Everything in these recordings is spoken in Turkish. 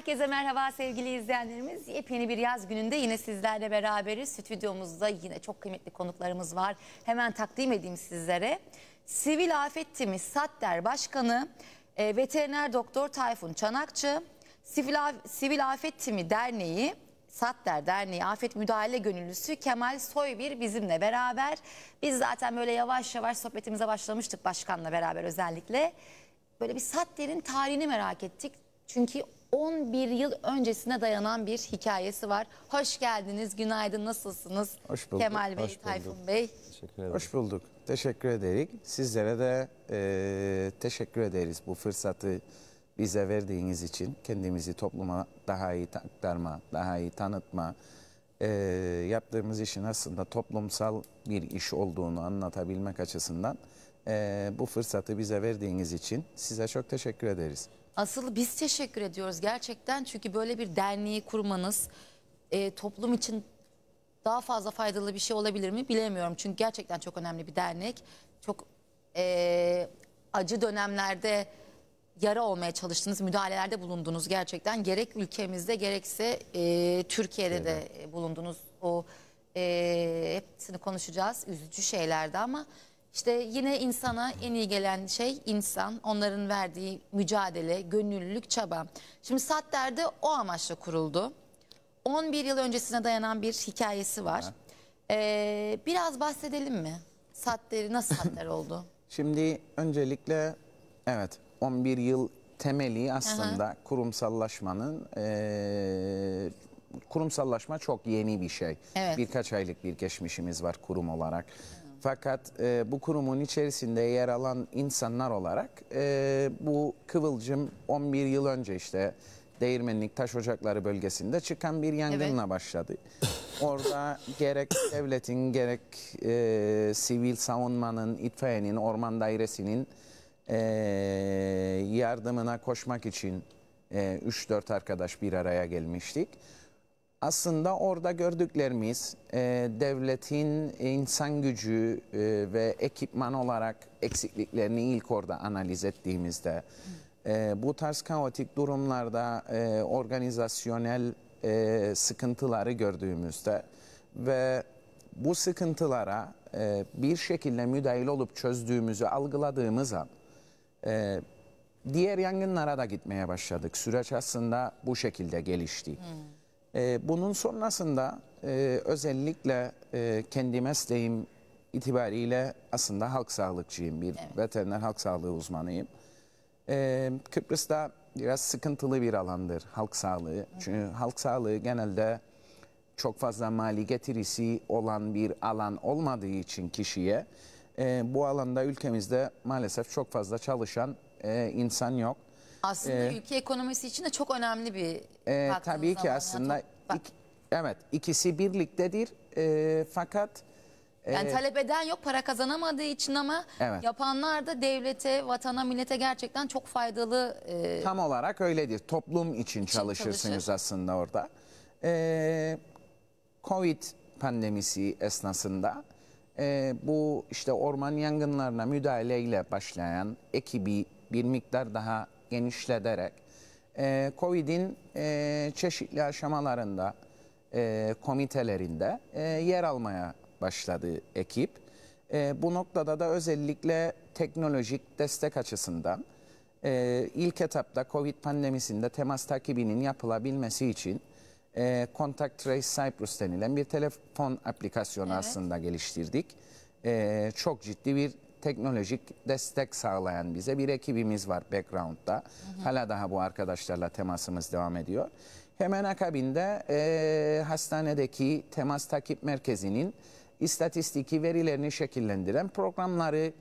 Herkese merhaba sevgili izleyenlerimiz. Yepyeni bir yaz gününde yine sizlerle beraberiz. Stüdyomuzda yine çok kıymetli konuklarımız var. Hemen takdim edeyim sizlere. Sivil Afet Timi SATDER Başkanı, e, veteriner doktor Tayfun Çanakçı, Sivil, Af Sivil Afet Timi Derneği, SATDER Derneği Afet Müdahale Gönüllüsü Kemal Soybir bizimle beraber. Biz zaten böyle yavaş yavaş sohbetimize başlamıştık başkanla beraber özellikle. Böyle bir SATDER'in tarihini merak ettik. Çünkü 11 yıl öncesine dayanan bir hikayesi var. Hoş geldiniz, günaydın, nasılsınız? Hoş bulduk. Kemal Bey, hoş bulduk. Tayfun Bey. Teşekkür ederim. Hoş bulduk. Teşekkür ederiz. Sizlere de e, teşekkür ederiz bu fırsatı bize verdiğiniz için. Kendimizi topluma daha iyi aktarma, daha iyi tanıtma, e, yaptığımız işin aslında toplumsal bir iş olduğunu anlatabilmek açısından e, bu fırsatı bize verdiğiniz için size çok teşekkür ederiz. Asıl biz teşekkür ediyoruz gerçekten çünkü böyle bir derneği kurmanız e, toplum için daha fazla faydalı bir şey olabilir mi bilemiyorum. Çünkü gerçekten çok önemli bir dernek. Çok e, acı dönemlerde yara olmaya çalıştınız, müdahalelerde bulundunuz gerçekten. Gerek ülkemizde gerekse e, Türkiye'de evet. de bulundunuz. O e, hepsini konuşacağız. Üzücü şeylerde ama... İşte yine insana en iyi gelen şey insan, onların verdiği mücadele, gönüllülük, çaba. Şimdi Satter'de o amaçla kuruldu. 11 yıl öncesine dayanan bir hikayesi var. Ee, biraz bahsedelim mi? Satter'i nasıl Satter oldu? Şimdi öncelikle evet 11 yıl temeli aslında Aha. kurumsallaşmanın e, kurumsallaşma çok yeni bir şey. Evet. Birkaç aylık bir geçmişimiz var kurum olarak. Fakat e, bu kurumun içerisinde yer alan insanlar olarak e, bu kıvılcım 11 yıl önce işte Değirmenlik Taş Ocakları bölgesinde çıkan bir yangınla evet. başladı. Orada gerek devletin gerek e, sivil savunmanın, itfaiyenin, orman dairesinin e, yardımına koşmak için e, 3-4 arkadaş bir araya gelmiştik aslında orada gördüklerimiz e, devletin insan gücü e, ve ekipman olarak eksikliklerini ilk orada analiz ettiğimizde e, bu tarz kaotik durumlarda e, organizasyonel e, sıkıntıları gördüğümüzde ve bu sıkıntılara e, bir şekilde müdahil olup çözdüğümüzü algıladığımız an e, diğer yangınlara da gitmeye başladık. Süreç aslında bu şekilde gelişti. Hmm. E, bunun sonrasında e, özellikle e, kendi mesleğim itibariyle aslında halk sağlıkçıyım. Bir evet. veteriner halk sağlığı uzmanıyım. E, Kıbrıs'ta biraz sıkıntılı bir alandır halk sağlığı. Hı. Çünkü halk sağlığı genelde çok fazla mali getirisi olan bir alan olmadığı için kişiye e, bu alanda ülkemizde maalesef çok fazla çalışan e, insan yok. Aslında ee, ülke ekonomisi için de çok önemli bir e, Tabii ki aslında ik, evet ikisi birliktedir e, fakat... E, yani talep eden yok para kazanamadığı için ama evet. yapanlar da devlete, vatana, millete gerçekten çok faydalı. E, Tam olarak öyledir. Toplum için, için çalışırsınız çalışır. aslında orada. E, Covid pandemisi esnasında e, bu işte orman yangınlarına müdahaleyle başlayan ekibi bir miktar daha genişleterek e, COVID'in e, çeşitli aşamalarında e, komitelerinde e, yer almaya başladı ekip. E, bu noktada da özellikle teknolojik destek açısından e, ilk etapta COVID pandemisinde temas takibinin yapılabilmesi için e, Contact Trace Cyprus denilen bir telefon aplikasyonu evet. aslında geliştirdik. E, çok ciddi bir teknolojik destek sağlayan bize bir ekibimiz var background'da. Hı hı. Hala daha bu arkadaşlarla temasımız devam ediyor. Hemen akabinde e, hastanedeki temas takip merkezinin istatistiki verilerini şekillendiren programları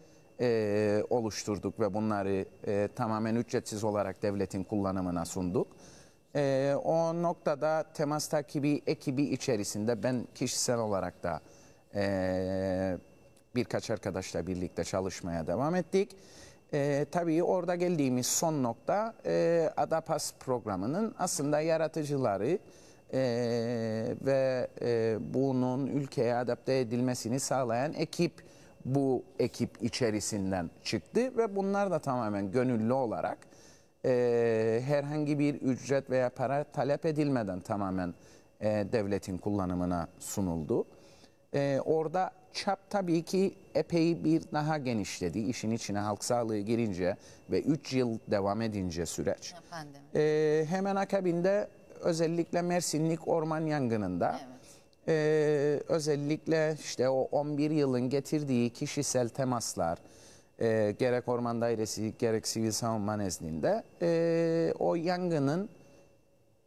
e, oluşturduk ve bunları e, tamamen ücretsiz olarak devletin kullanımına sunduk. E, o noktada temas takibi ekibi içerisinde ben kişisel olarak da e, birkaç arkadaşla birlikte çalışmaya devam ettik. E, tabii orada geldiğimiz son nokta e, Adapas programının aslında yaratıcıları e, ve e, bunun ülkeye adapte edilmesini sağlayan ekip bu ekip içerisinden çıktı ve bunlar da tamamen gönüllü olarak e, herhangi bir ücret veya para talep edilmeden tamamen e, devletin kullanımına sunuldu. E, orada çap tabii ki epey bir daha genişledi. İşin içine halk sağlığı girince ve 3 yıl devam edince süreç. E, hemen akabinde özellikle Mersinlik orman yangınında evet. e, özellikle işte o 11 yılın getirdiği kişisel temaslar e, gerek orman dairesi gerek sivil savunma nezdinde e, o yangının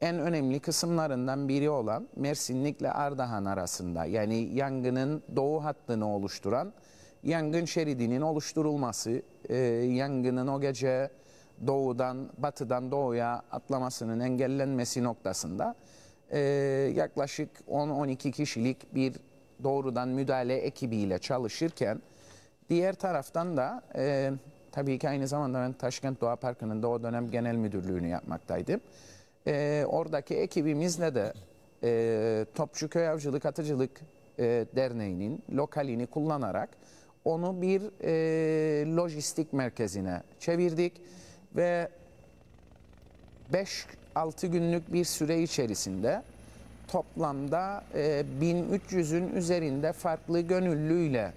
en önemli kısımlarından biri olan Mersinlikle Ardahan arasında yani yangının doğu hattını oluşturan yangın şeridinin oluşturulması, e, yangının o gece doğudan, batıdan doğuya atlamasının engellenmesi noktasında e, yaklaşık 10-12 kişilik bir doğrudan müdahale ekibiyle çalışırken diğer taraftan da e, tabii ki aynı zamanda ben Taşkent Doğa Parkı'nın da o dönem genel müdürlüğünü yapmaktaydım e, oradaki ekibimizle de e, Topçuköy Avcılık Atıcılık e, Derneği'nin lokalini kullanarak onu bir e, lojistik merkezine çevirdik ve 5-6 günlük bir süre içerisinde toplamda e, 1300'ün üzerinde farklı gönüllüyle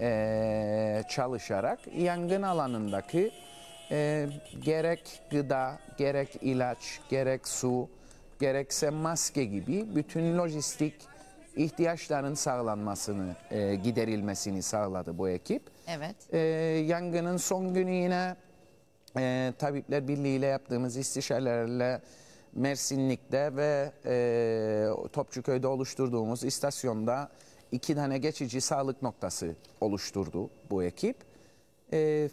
e, çalışarak yangın alanındaki e, gerek gıda, gerek ilaç, gerek su, gerekse maske gibi bütün lojistik ihtiyaçların sağlanmasını, e, giderilmesini sağladı bu ekip. Evet. E, yangının son günü yine e, Tabipler Birliği ile yaptığımız istişarelerle Mersinlik'te ve e, Topçuköy'de oluşturduğumuz istasyonda iki tane geçici sağlık noktası oluşturdu bu ekip. E,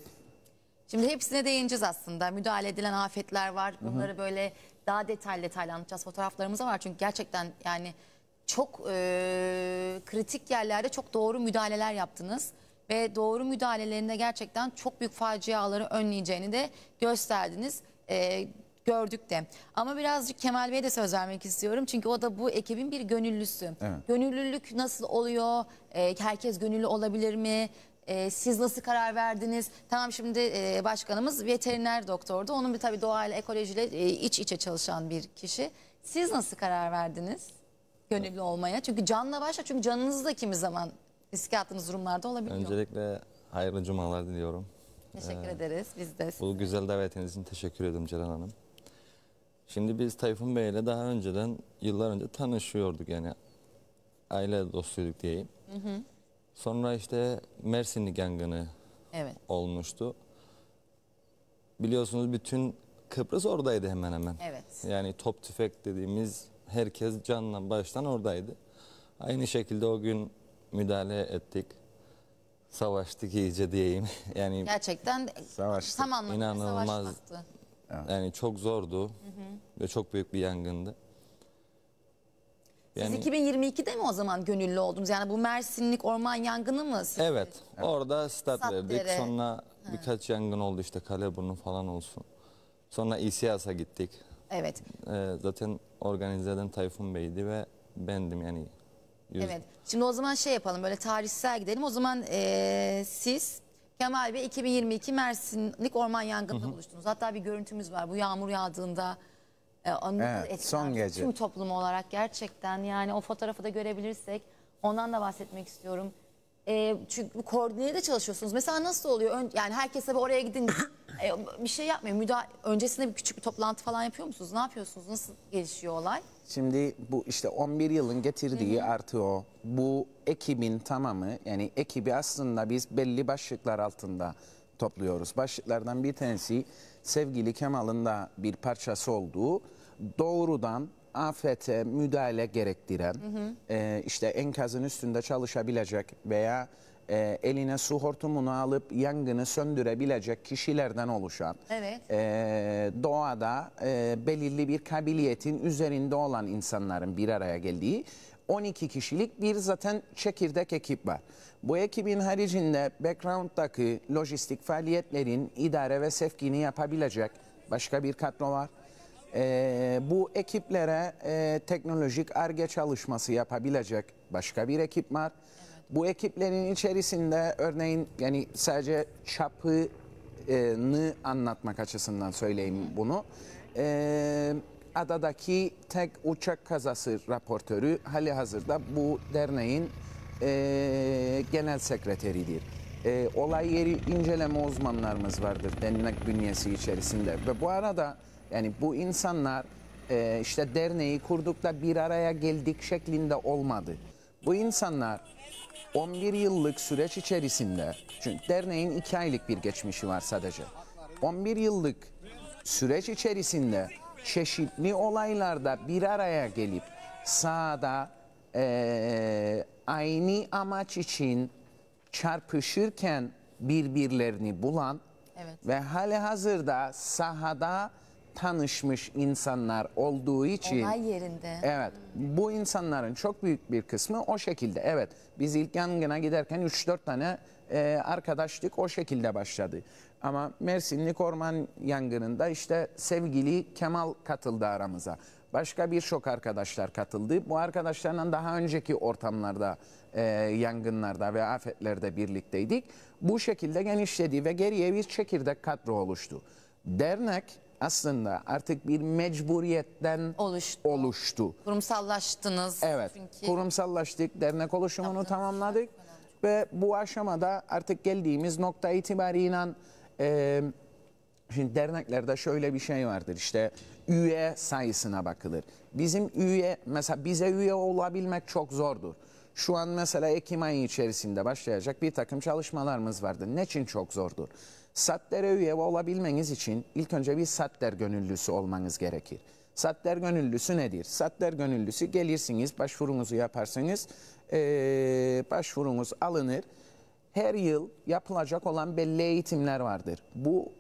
Şimdi hepsine değineceğiz aslında. Müdahale edilen afetler var. Bunları Hı -hı. böyle daha detaylı detaylı anlatacağız. Fotoğraflarımız var çünkü gerçekten yani çok e, kritik yerlerde çok doğru müdahaleler yaptınız. Ve doğru müdahalelerinde gerçekten çok büyük faciaları önleyeceğini de gösterdiniz. E, gördük de. Ama birazcık Kemal Bey'e de söz vermek istiyorum. Çünkü o da bu ekibin bir gönüllüsü. Evet. Gönüllülük nasıl oluyor? E, herkes gönüllü olabilir mi? E, siz nasıl karar verdiniz? Tamam şimdi e, başkanımız veteriner doktordu. Onun bir tabii doğayla, ekolojiyle e, iç içe çalışan bir kişi. Siz nasıl karar verdiniz? Gönüllü olmaya. Çünkü canla başla. Çünkü canınız da kimi zaman riske attığınız durumlarda olabiliyor. Öncelikle hayırlı cumalar diliyorum. Teşekkür ee, ederiz. Biz de. Bu güzel davetiniz için teşekkür ederim Ceren Hanım. Şimdi biz Tayfun Bey ile daha önceden, yıllar önce tanışıyorduk yani. Aile dostuyduk diyeyim. Hı hı. Sonra işte Mersinlik yangını Evet. olmuştu. Biliyorsunuz bütün Kıbrıs oradaydı hemen hemen. Evet. Yani top tüfek dediğimiz herkes canla baştan oradaydı. Aynı şekilde o gün müdahale ettik. Savaştık iyice diyeyim. yani Gerçekten Savaştık. tam anlamıyla İnanılmaz. savaşmaktı. Yani çok zordu ve çok büyük bir yangındı. Yani, Siz 2022'de mi o zaman gönüllü oldunuz? Yani bu Mersinlik orman yangını mı? evet, evet. Orada stat verdik. Sonra ha. birkaç yangın oldu işte Kaleburnu falan olsun. Sonra İSİAS'a gittik. Evet. Ee, zaten organize eden Tayfun Bey'di ve bendim yani. Yüz... Evet. Şimdi o zaman şey yapalım böyle tarihsel gidelim. O zaman ee, siz Kemal Bey 2022 Mersinlik orman yangınında buluştunuz. Hatta bir görüntümüz var. Bu yağmur yağdığında e, evet, son gece. Tüm toplum olarak gerçekten yani o fotoğrafı da görebilirsek ondan da bahsetmek istiyorum. E, çünkü koordinede çalışıyorsunuz. Mesela nasıl oluyor? Ön, yani herkes tabii oraya gidin e, bir şey yapmıyor. Müda öncesinde bir küçük bir toplantı falan yapıyor musunuz? Ne yapıyorsunuz? Nasıl gelişiyor olay? Şimdi bu işte 11 yılın getirdiği Hı artı o. Bu ekibin tamamı yani ekibi aslında biz belli başlıklar altında topluyoruz. Başlıklardan bir tanesi sevgili Kemal'ın da bir parçası olduğu doğrudan afete müdahale gerektiren, hı hı. E, işte enkazın üstünde çalışabilecek veya e, eline su hortumunu alıp yangını söndürebilecek kişilerden oluşan, evet. e, doğada e, belirli bir kabiliyetin üzerinde olan insanların bir araya geldiği 12 kişilik bir zaten çekirdek ekip var. Bu ekibin haricinde background'daki lojistik faaliyetlerin idare ve sevkini yapabilecek başka bir kadro var e, bu ekiplere e, teknolojik ARGE çalışması yapabilecek başka bir ekip var. Evet. Bu ekiplerin içerisinde örneğin yani sadece çapını anlatmak açısından söyleyeyim bunu. E, adadaki tek uçak kazası raportörü hali hazırda bu derneğin e, genel sekreteridir. E, olay yeri inceleme uzmanlarımız vardır dernek bünyesi içerisinde. Ve bu arada... Yani bu insanlar e, işte derneği kurduk da bir araya geldik şeklinde olmadı. Bu insanlar 11 yıllık süreç içerisinde, çünkü derneğin 2 aylık bir geçmişi var sadece. 11 yıllık süreç içerisinde çeşitli olaylarda bir araya gelip sahada e, aynı amaç için çarpışırken birbirlerini bulan evet. ve hali hazırda sahada tanışmış insanlar olduğu için. Olay yerinde. Evet. Bu insanların çok büyük bir kısmı o şekilde. Evet. Biz ilk yangına giderken 3-4 tane e, arkadaşlık o şekilde başladı. Ama Mersinlik orman yangınında işte sevgili Kemal katıldı aramıza. Başka birçok arkadaşlar katıldı. Bu arkadaşlarla daha önceki ortamlarda, e, yangınlarda ve afetlerde birlikteydik. Bu şekilde genişledi ve geriye bir çekirdek kadro oluştu. Dernek aslında artık bir mecburiyetten Oluştu. oluştu. Kurumsallaştınız. Evet, çünkü kurumsallaştık, dernek oluşumunu Yaptınız. tamamladık ve bu aşamada artık geldiğimiz nokta itibariyle e, şimdi derneklerde şöyle bir şey vardır işte üye sayısına bakılır. Bizim üye mesela bize üye olabilmek çok zordur. Şu an mesela Ekim ayı içerisinde başlayacak bir takım çalışmalarımız vardı. Ne için çok zordur? SAT'lere üye olabilmeniz için ilk önce bir SAT'ler gönüllüsü olmanız gerekir. SAT'ler gönüllüsü nedir? SAT'ler gönüllüsü gelirsiniz, başvurunuzu yaparsanız ee, başvurunuz alınır. Her yıl yapılacak olan belli eğitimler vardır. Bu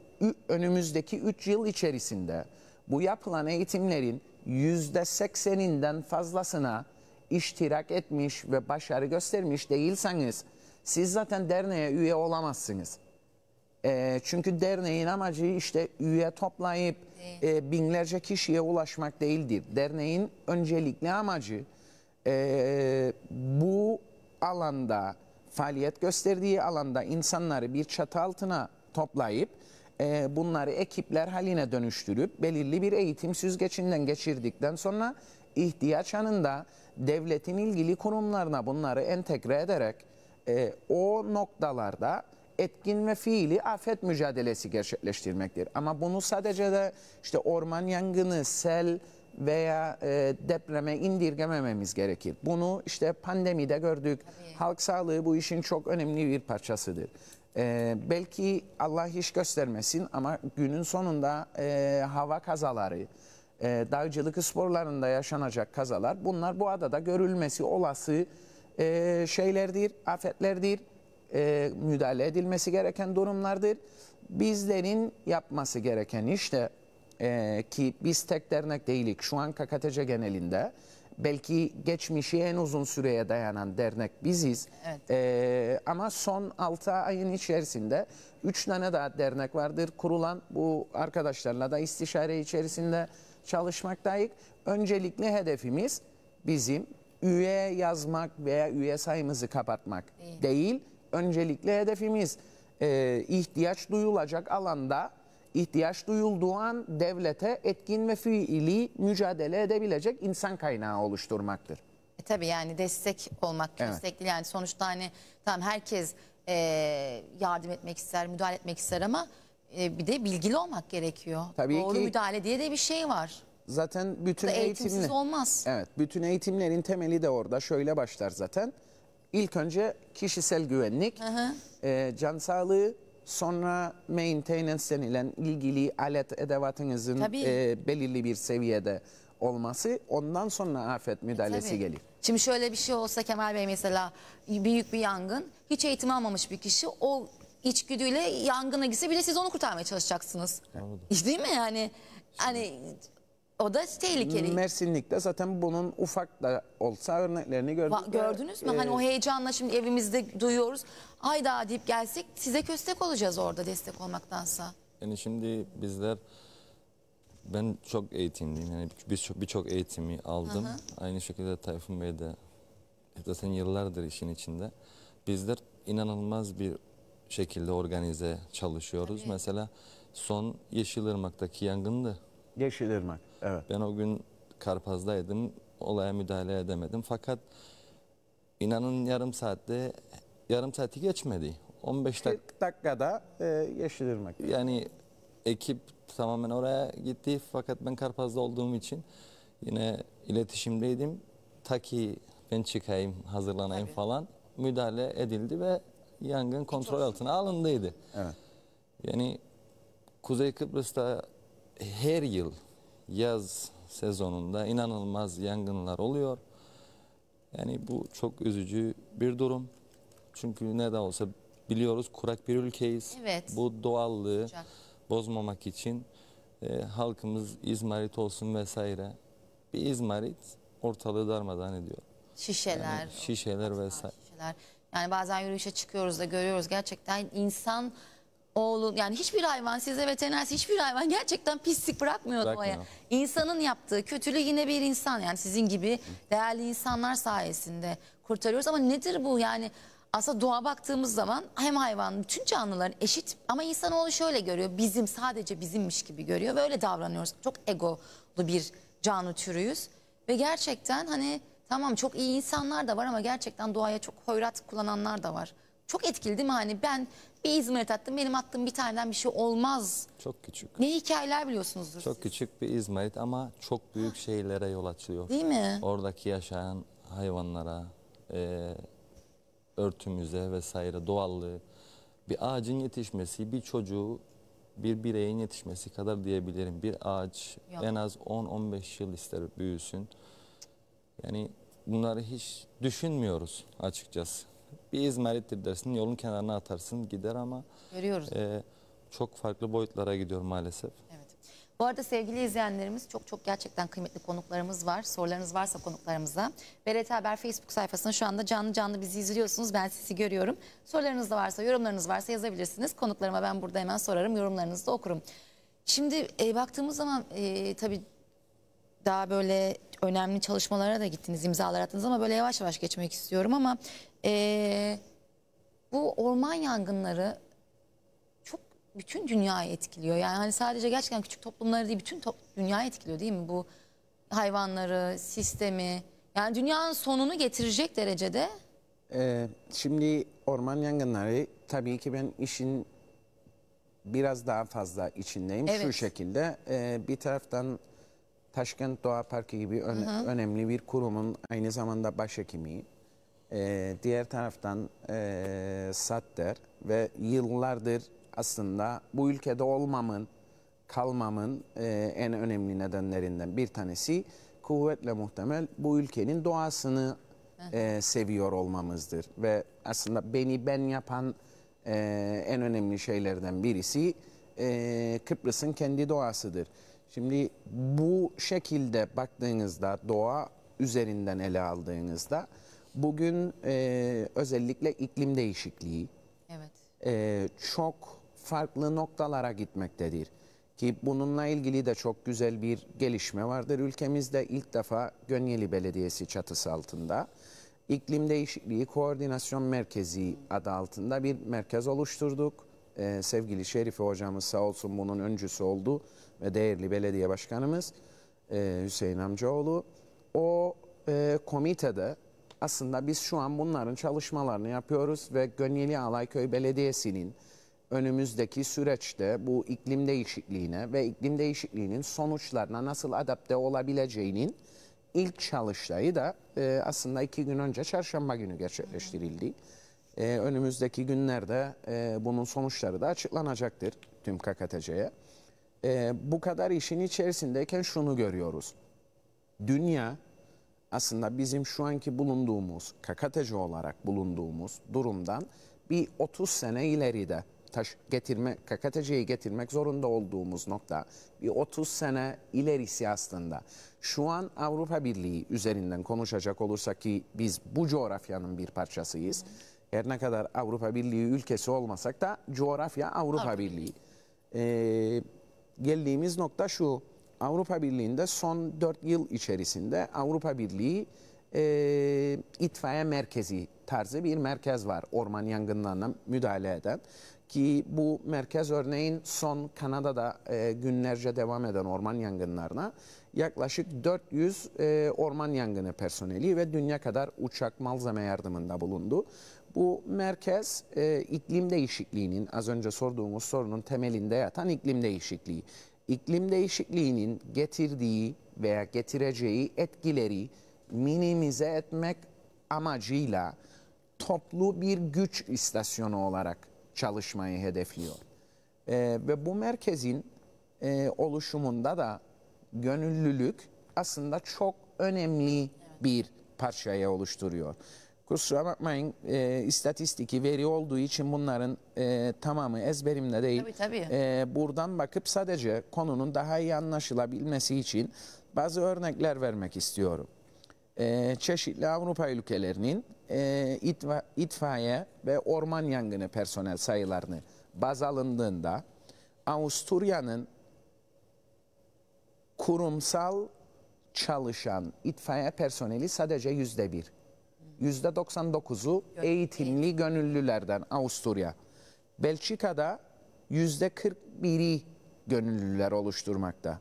önümüzdeki 3 yıl içerisinde bu yapılan eğitimlerin %80'inden fazlasına iştirak etmiş ve başarı göstermiş değilseniz siz zaten derneğe üye olamazsınız. E, çünkü derneğin amacı işte üye toplayıp e, binlerce kişiye ulaşmak değildir. Derneğin öncelikli amacı e, bu alanda faaliyet gösterdiği alanda insanları bir çatı altına toplayıp e, bunları ekipler haline dönüştürüp belirli bir eğitim süzgecinden geçirdikten sonra ihtiyaç anında devletin ilgili kurumlarına bunları entegre ederek e, o noktalarda etkin ve fiili afet mücadelesi gerçekleştirmektir. Ama bunu sadece de işte orman yangını, sel veya e, depreme indirgemememiz gerekir. Bunu işte pandemide gördük. Tabii. Halk sağlığı bu işin çok önemli bir parçasıdır. E, belki Allah hiç göstermesin ama günün sonunda e, hava kazaları, e, dağcılık sporlarında yaşanacak kazalar bunlar bu adada görülmesi olası e, şeylerdir, afetlerdir e, müdahale edilmesi gereken durumlardır. Bizlerin yapması gereken işte e, ki biz tek dernek değilik şu an KKTC genelinde belki geçmişi en uzun süreye dayanan dernek biziz. Evet. Ee, ama son 6 ayın içerisinde 3 tane daha dernek vardır kurulan. Bu arkadaşlarla da istişare içerisinde çalışmaktayız. Öncelikli hedefimiz bizim üye yazmak veya üye sayımızı kapatmak değil. değil öncelikle hedefimiz e, ihtiyaç duyulacak alanda ihtiyaç duyulduğu an devlete etkin ve fiili mücadele edebilecek insan kaynağı oluşturmaktır. E, tabii yani destek olmak, evet. Yani sonuçta hani tamam herkes e, yardım etmek ister, müdahale etmek ister ama e, bir de bilgili olmak gerekiyor. Tabii Doğru ki, müdahale diye de bir şey var. Zaten bütün eğitimler olmaz. Evet, bütün eğitimlerin temeli de orada şöyle başlar zaten. İlk önce kişisel güvenlik, hı hı. E, can sağlığı, sonra maintenance denilen ilgili alet edevatınızın e, belirli bir seviyede olması ondan sonra afet müdahalesi e, gelir. Şimdi şöyle bir şey olsa Kemal Bey mesela büyük bir yangın hiç eğitim almamış bir kişi o içgüdüyle yangına gitse bile siz onu kurtarmaya çalışacaksınız. Anladım. Değil mi yani? Şimdi, hani o da tehlikeli. Mersinlik'te zaten bunun ufak da olsa örneklerini gördük. gördünüz mü? Ee, hani o ee, heyecanla şimdi evimizde duyuyoruz. Hayda deyip gelsek size köstek olacağız orada destek olmaktansa. Yani şimdi bizler ben çok eğitimliyim. Yani birçok birçok eğitimi aldım. Hı hı. Aynı şekilde Tayfun Bey de zaten yıllardır işin içinde. Bizler inanılmaz bir şekilde organize çalışıyoruz. Tabii. Mesela son Yeşilırmak'taki yangındı. Yeşilirmak. Evet. Ben o gün Karpaz'daydım. Olaya müdahale edemedim. Fakat inanın yarım saatte yarım saati geçmedi. 15 dak dakikada e, Yeşilirmak. Yani ekip tamamen oraya gitti. Fakat ben Karpaz'da olduğum için yine iletişimdeydim. Ta ki ben çıkayım, hazırlanayım Tabii. falan müdahale edildi ve yangın kontrol altına alındıydı. Evet. Yani Kuzey Kıbrıs'ta her yıl yaz sezonunda inanılmaz yangınlar oluyor. Yani bu çok üzücü bir durum. Çünkü ne de olsa biliyoruz kurak bir ülkeyiz. Evet. Bu doğallığı Olacak. bozmamak için e, halkımız izmarit olsun vesaire. Bir izmarit ortalığı darmadan ediyor. Şişeler. Yani şişeler vesaire. Şişeler. Yani bazen yürüyüşe çıkıyoruz da görüyoruz gerçekten insan oğlun yani hiçbir hayvan size veterinerse hiçbir hayvan gerçekten pislik bırakmıyor doğaya. İnsanın yaptığı kötülüğü yine bir insan yani sizin gibi değerli insanlar sayesinde kurtarıyoruz ama nedir bu yani aslında doğa baktığımız zaman hem hayvan bütün canlıların eşit ama insanoğlu şöyle görüyor bizim sadece bizimmiş gibi görüyor ve öyle davranıyoruz. Çok egolu bir canlı türüyüz ve gerçekten hani tamam çok iyi insanlar da var ama gerçekten doğaya çok hoyrat kullananlar da var. Çok etkili değil mi hani ben bir İzmir attım. Benim attığım bir taneden bir şey olmaz. Çok küçük. Ne hikayeler biliyorsunuzdur Çok siz? küçük bir izmarit ama çok büyük şeylere yol açıyor. Değil mi? Oradaki yaşayan hayvanlara, e, örtümüze vesaire doğallığı. Bir ağacın yetişmesi, bir çocuğu, bir bireyin yetişmesi kadar diyebilirim. Bir ağaç Yok. en az 10-15 yıl ister büyüsün. Yani bunları hiç düşünmüyoruz açıkçası bir izmarittir dersin yolun kenarına atarsın gider ama görüyoruz. E, çok farklı boyutlara gidiyor maalesef. Evet. Bu arada sevgili izleyenlerimiz çok çok gerçekten kıymetli konuklarımız var. Sorularınız varsa konuklarımıza. BRT Haber Facebook sayfasında şu anda canlı canlı bizi izliyorsunuz. Ben sizi görüyorum. Sorularınız da varsa, yorumlarınız varsa yazabilirsiniz. Konuklarıma ben burada hemen sorarım. Yorumlarınızı da okurum. Şimdi e, baktığımız zaman e, tabii daha böyle önemli çalışmalara da gittiniz, imzalar attınız ama böyle yavaş yavaş geçmek istiyorum ama e, bu orman yangınları çok bütün dünyayı etkiliyor. Yani hani sadece gerçekten küçük toplumları değil bütün to dünyayı etkiliyor değil mi? Bu hayvanları, sistemi yani dünyanın sonunu getirecek derecede. Ee, şimdi orman yangınları tabii ki ben işin biraz daha fazla içindeyim. Evet. Şu şekilde e, bir taraftan Taşkent Doğa Parkı gibi öne hı hı. önemli bir kurumun aynı zamanda başhekimi ee, diğer taraftan e, Satter ve yıllardır aslında bu ülkede olmamın, kalmamın e, en önemli nedenlerinden bir tanesi kuvvetle muhtemel bu ülkenin doğasını e, seviyor olmamızdır. Ve aslında beni ben yapan e, en önemli şeylerden birisi e, Kıbrıs'ın kendi doğasıdır. Şimdi bu şekilde baktığınızda doğa üzerinden ele aldığınızda Bugün e, özellikle iklim değişikliği evet. e, çok farklı noktalara gitmektedir. Ki bununla ilgili de çok güzel bir gelişme vardır. Ülkemizde ilk defa Gönyeli Belediyesi çatısı altında iklim Değişikliği Koordinasyon Merkezi adı altında bir merkez oluşturduk. Ee, sevgili Şerife hocamız sağ olsun bunun öncüsü oldu ve değerli belediye başkanımız e, Hüseyin amcaoğlu. O e, komitede aslında biz şu an bunların çalışmalarını yapıyoruz ve Gönyeli Alayköy Belediyesi'nin önümüzdeki süreçte bu iklim değişikliğine ve iklim değişikliğinin sonuçlarına nasıl adapte olabileceğinin ilk çalıştayı da e, aslında iki gün önce çarşamba günü gerçekleştirildi. E, önümüzdeki günlerde e, bunun sonuçları da açıklanacaktır tüm KKTC'ye. E, bu kadar işin içerisindeyken şunu görüyoruz. Dünya aslında bizim şu anki bulunduğumuz, kakateci olarak bulunduğumuz durumdan bir 30 sene ileride taş getirme, kakateciyi getirmek zorunda olduğumuz nokta bir 30 sene ilerisi aslında. Şu an Avrupa Birliği üzerinden konuşacak olursak ki biz bu coğrafyanın bir parçasıyız. Her ne kadar Avrupa Birliği ülkesi olmasak da coğrafya Avrupa Birliği. Ee, geldiğimiz nokta şu. Avrupa Birliği'nde son 4 yıl içerisinde Avrupa Birliği e, itfaiye merkezi tarzı bir merkez var orman yangınlarına müdahale eden ki bu merkez örneğin son Kanada'da e, günlerce devam eden orman yangınlarına yaklaşık 400 e, orman yangını personeli ve dünya kadar uçak malzeme yardımında bulundu. Bu merkez e, iklim değişikliğinin az önce sorduğumuz sorunun temelinde yatan iklim değişikliği iklim değişikliğinin getirdiği veya getireceği etkileri minimize etmek amacıyla toplu bir güç istasyonu olarak çalışmayı hedefliyor. E, ve bu merkezin e, oluşumunda da gönüllülük aslında çok önemli bir parçaya oluşturuyor. Kusura bakmayın e, istatistiki veri olduğu için bunların e, tamamı ezberimde değil. Tabii tabii. E, buradan bakıp sadece konunun daha iyi anlaşılabilmesi için bazı örnekler vermek istiyorum. E, çeşitli Avrupa ülkelerinin e, itfa, itfaiye ve orman yangını personel sayılarını baz alındığında Avusturya'nın kurumsal çalışan itfaiye personeli sadece yüzde bir. %99'u eğitimli gönüllülerden Avusturya. Belçika'da %41'i gönüllüler oluşturmakta.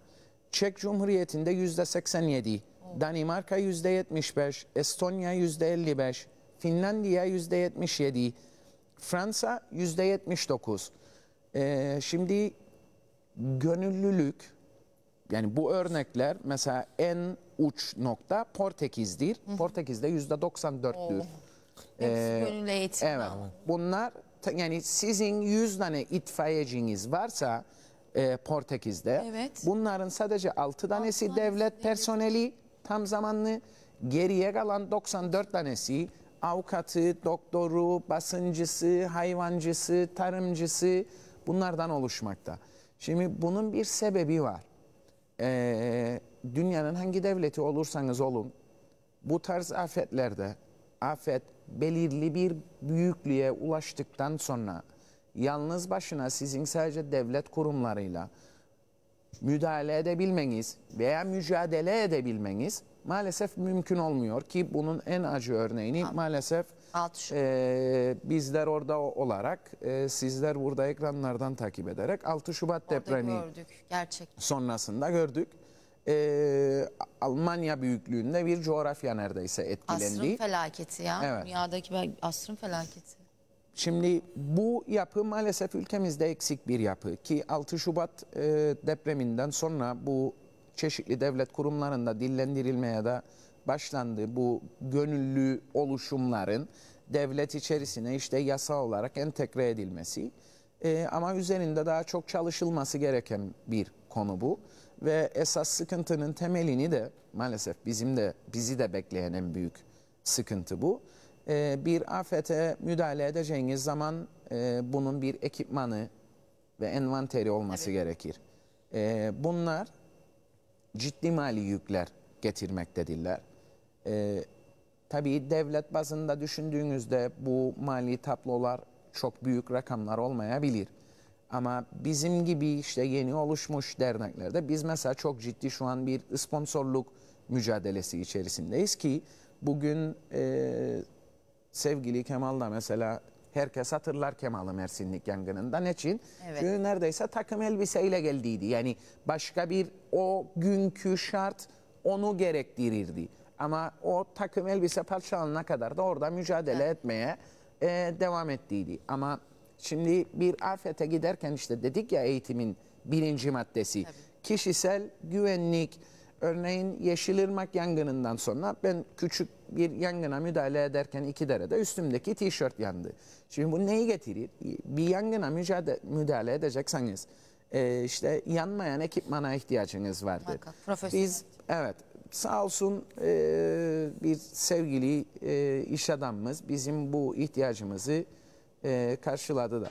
Çek Cumhuriyeti'nde %87, Danimarka %75, Estonya %55, Finlandiya %77, Fransa %79. Ee, şimdi gönüllülük yani bu örnekler mesela en uç nokta Portekiz'dir. Portekiz'de yüzde 94'tür. Oh. Ee, evet. Bunlar yani sizin 100 tane itfaiyeciniz varsa e, Portekiz'de evet. bunların sadece 6 tanesi devlet, devlet personeli tam zamanlı geriye kalan 94 tanesi avukatı, doktoru, basıncısı, hayvancısı, tarımcısı bunlardan oluşmakta. Şimdi bunun bir sebebi var e, dünyanın hangi devleti olursanız olun bu tarz afetlerde afet belirli bir büyüklüğe ulaştıktan sonra yalnız başına sizin sadece devlet kurumlarıyla müdahale edebilmeniz veya mücadele edebilmeniz maalesef mümkün olmuyor ki bunun en acı örneğini maalesef 6 e, ee, bizler orada olarak, e, sizler burada ekranlardan takip ederek 6 Şubat orada depremi gördük, gerçek. sonrasında gördük. E, Almanya büyüklüğünde bir coğrafya neredeyse etkilendi. Asrın felaketi ya. Evet. Dünyadaki belki asrın felaketi. Şimdi bu yapı maalesef ülkemizde eksik bir yapı ki 6 Şubat e, depreminden sonra bu çeşitli devlet kurumlarında dillendirilmeye de başlandı bu gönüllü oluşumların devlet içerisine işte yasa olarak entegre edilmesi. E, ama üzerinde daha çok çalışılması gereken bir konu bu ve esas sıkıntının temelini de maalesef bizim de bizi de bekleyen en büyük sıkıntı bu. E, bir afete müdahale edeceğiniz zaman e, bunun bir ekipmanı ve envanteri olması evet. gerekir. E, bunlar ciddi mali yükler getirmektedirler. E, tabii devlet bazında düşündüğünüzde bu mali tablolar çok büyük rakamlar olmayabilir. Ama bizim gibi işte yeni oluşmuş derneklerde biz mesela çok ciddi şu an bir sponsorluk mücadelesi içerisindeyiz ki bugün e, sevgili Kemal da mesela herkes hatırlar Kemal'ı Mersinlik yangınından için. Evet. Çünkü neredeyse takım elbiseyle geldiydi. Yani başka bir o günkü şart onu gerektirirdi. Ama o takım elbise parçalanana kadar da orada mücadele evet. etmeye e, devam ettiydi. Ama şimdi bir afete giderken işte dedik ya eğitimin birinci maddesi. Tabii. Kişisel güvenlik. Örneğin Yeşilırmak yangınından sonra ben küçük bir yangına müdahale ederken iki derede üstümdeki tişört yandı. Şimdi bu neyi getirir? Bir yangına mücadele, müdahale edecekseniz e, işte yanmayan ekipmana ihtiyacınız vardır. Muhakkak, Biz evet sağ olsun e, bir sevgili e, iş adamımız bizim bu ihtiyacımızı e, karşıladı da.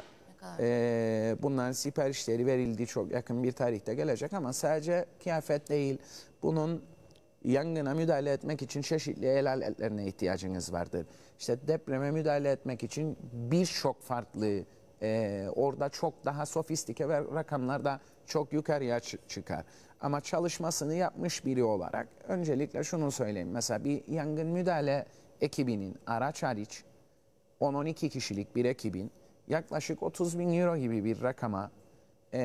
E, bunların siparişleri verildi çok yakın bir tarihte gelecek ama sadece kıyafet değil bunun yangına müdahale etmek için çeşitli el aletlerine ihtiyacınız vardır. İşte depreme müdahale etmek için birçok farklı e, orada çok daha sofistike ve rakamlarda çok yukarıya çıkar. Ama çalışmasını yapmış biri olarak öncelikle şunu söyleyeyim. Mesela bir yangın müdahale ekibinin araç hariç 10-12 kişilik bir ekibin yaklaşık 30 bin euro gibi bir rakama e,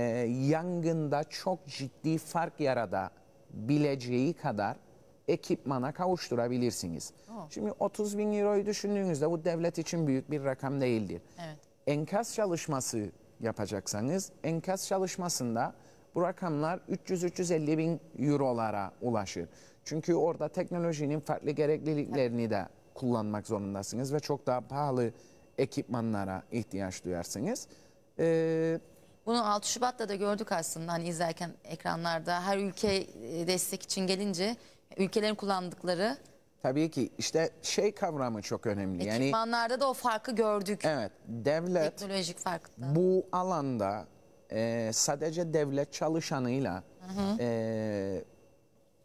yangında çok ciddi fark yarada bileceği kadar ekipmana kavuşturabilirsiniz. Oh. Şimdi 30 bin euroyu düşündüğünüzde bu devlet için büyük bir rakam değildir. Evet. Enkaz çalışması yapacaksanız enkaz çalışmasında bu rakamlar 300-350 bin eurolara ulaşır. Çünkü orada teknolojinin farklı gerekliliklerini de kullanmak zorundasınız ve çok daha pahalı ekipmanlara ihtiyaç duyarsınız. Ee, bunu 6 Şubat'ta da gördük aslında hani izlerken ekranlarda her ülke e, destek için gelince ülkelerin kullandıkları Tabii ki işte şey kavramı çok önemli. Yani ekipmanlarda da o farkı gördük. Evet. Devlet teknolojik farkta. Bu alanda e, sadece devlet çalışanıyla E,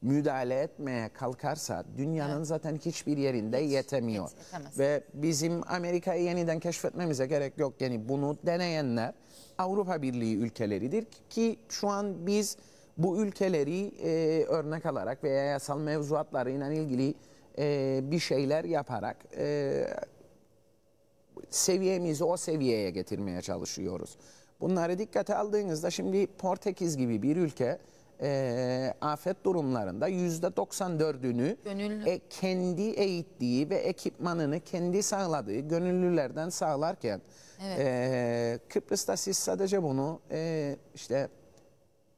müdahale etmeye kalkarsa dünyanın evet. zaten hiçbir yerinde hiç, yetemiyor. Hiç, Ve bizim Amerika'yı yeniden keşfetmemize gerek yok. Yani bunu deneyenler Avrupa Birliği ülkeleridir ki şu an biz bu ülkeleri e, örnek alarak veya yasal mevzuatlarıyla ilgili e, bir şeyler yaparak e, seviyemizi o seviyeye getirmeye çalışıyoruz. Bunları dikkate aldığınızda şimdi Portekiz gibi bir ülke e, afet durumlarında yüzde 94'ünü e, kendi eğittiği ve ekipmanını kendi sağladığı gönüllülerden sağlarken evet. e, Kıbrıs'ta siz sadece bunu e, işte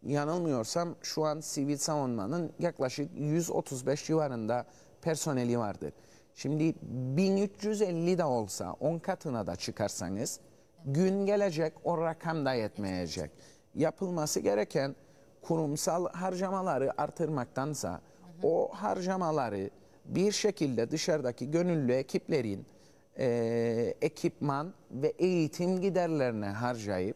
yanılmıyorsam şu an sivil savunmanın yaklaşık 135 civarında personeli vardır. Şimdi 1350 de olsa 10 katına da çıkarsanız Gün gelecek o rakam da yetmeyecek. Yapılması gereken kurumsal harcamaları artırmaktansa hı hı. o harcamaları bir şekilde dışarıdaki gönüllü ekiplerin e, ekipman ve eğitim giderlerine harcayıp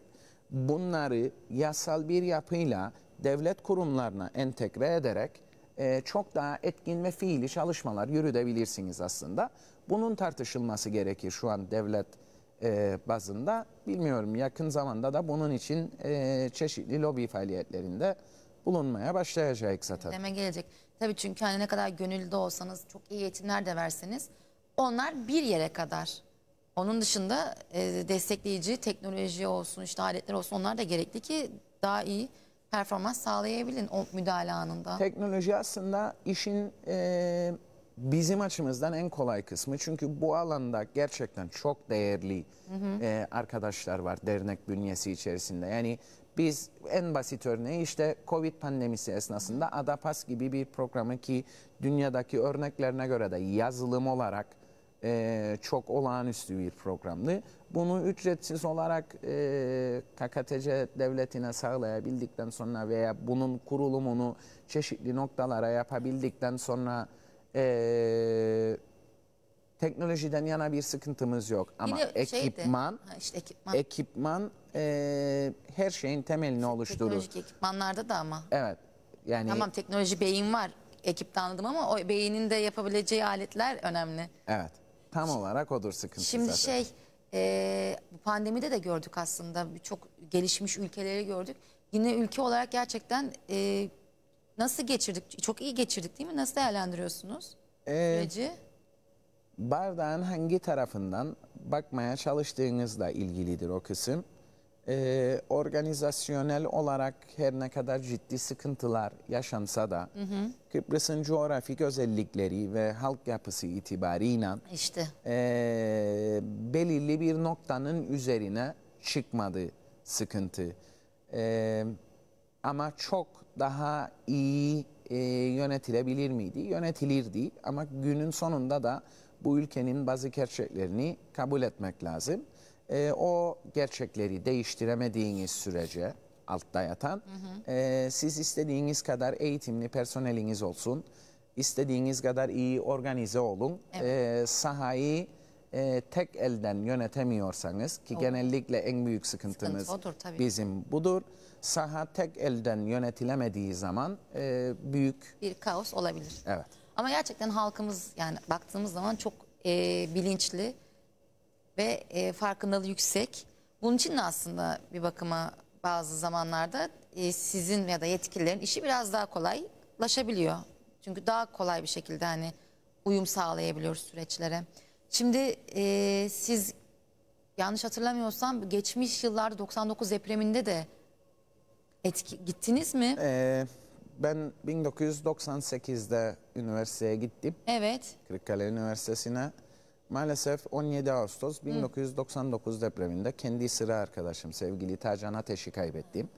bunları yasal bir yapıyla devlet kurumlarına entegre ederek e, çok daha etkin ve fiili çalışmalar yürütebilirsiniz aslında. Bunun tartışılması gerekir şu an devlet e, bazında bilmiyorum yakın zamanda da bunun için e, çeşitli lobi faaliyetlerinde bulunmaya başlayacak zaten. Deme gelecek. Tabii çünkü hani ne kadar gönüllü olsanız çok iyi eğitimler de verseniz onlar bir yere kadar. Onun dışında e, destekleyici teknoloji olsun işte aletler olsun onlar da gerekli ki daha iyi performans sağlayabilin o müdahale anında. Teknoloji aslında işin e, bizim açımızdan en kolay kısmı çünkü bu alanda gerçekten çok değerli hı hı. E, arkadaşlar var dernek bünyesi içerisinde. Yani biz en basit örneği işte Covid pandemisi esnasında hı hı. Adapas gibi bir programı ki dünyadaki örneklerine göre de yazılım olarak e, çok olağanüstü bir programdı. Bunu ücretsiz olarak e, KKTC devletine sağlayabildikten sonra veya bunun kurulumunu çeşitli noktalara yapabildikten sonra e, teknolojiden yana bir sıkıntımız yok. Ama Yine ekipman, ha işte ekipman, ekipman e, her şeyin temelini Şimdi oluşturur. Teknolojik ekipmanlarda da ama. Evet. Yani Tamam teknoloji beyin var ekip anladım ama o beynin de yapabileceği aletler önemli. Evet. Tam şimdi, olarak odur sıkıntı Şimdi zaten. şey e, pandemide de gördük aslında birçok gelişmiş ülkeleri gördük. Yine ülke olarak gerçekten e, Nasıl geçirdik? Çok iyi geçirdik değil mi? Nasıl değerlendiriyorsunuz ee, süreci? Bardağın hangi tarafından bakmaya çalıştığınızla ilgilidir o kısım. Ee, organizasyonel olarak her ne kadar ciddi sıkıntılar yaşansa da Kıbrıs'ın coğrafik özellikleri ve halk yapısı itibariyle işte. e, belirli bir noktanın üzerine çıkmadı sıkıntı. Evet ama çok daha iyi e, yönetilebilir miydi? Yönetilirdi ama günün sonunda da bu ülkenin bazı gerçeklerini kabul etmek lazım. E, o gerçekleri değiştiremediğiniz sürece altta yatan hı hı. E, siz istediğiniz kadar eğitimli personeliniz olsun, istediğiniz kadar iyi organize olun, evet. e, sahayı e, tek elden yönetemiyorsanız ki Olur. genellikle en büyük sıkıntımız Sıkıntı odur, tabii. bizim budur. Saha tek elden yönetilemediği zaman e, büyük Bir kaos olabilir. evet Ama gerçekten halkımız yani baktığımız zaman çok e, bilinçli ve e, farkındalığı yüksek. Bunun için de aslında bir bakıma bazı zamanlarda e, sizin ya da yetkililerin işi biraz daha kolaylaşabiliyor. Çünkü daha kolay bir şekilde hani uyum sağlayabiliyoruz süreçlere. Şimdi e, siz yanlış hatırlamıyorsam geçmiş yıllarda 99 depreminde de etki, gittiniz mi? Ee, ben 1998'de üniversiteye gittim. Evet. Kırıkkale Üniversitesi'ne. Maalesef 17 Ağustos 1999 Hı. depreminde kendi sıra arkadaşım sevgili Tercan Ateş'i kaybettim.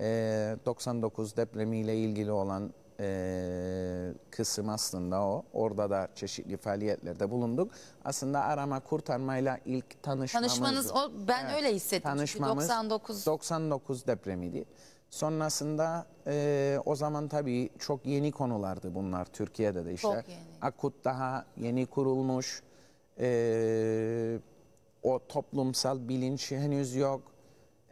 Ee, 99 depremiyle ilgili olan e, kısım aslında o. Orada da çeşitli faaliyetlerde bulunduk. Aslında arama kurtarmayla ilk tanışmamız. Tanışmanız o ben evet, öyle hissettim. Tanışmamız 99 99 depremiydi. Sonrasında e, o zaman tabii çok yeni konulardı bunlar Türkiye'de de işte. Akut daha yeni kurulmuş. E, o toplumsal bilinç henüz yok.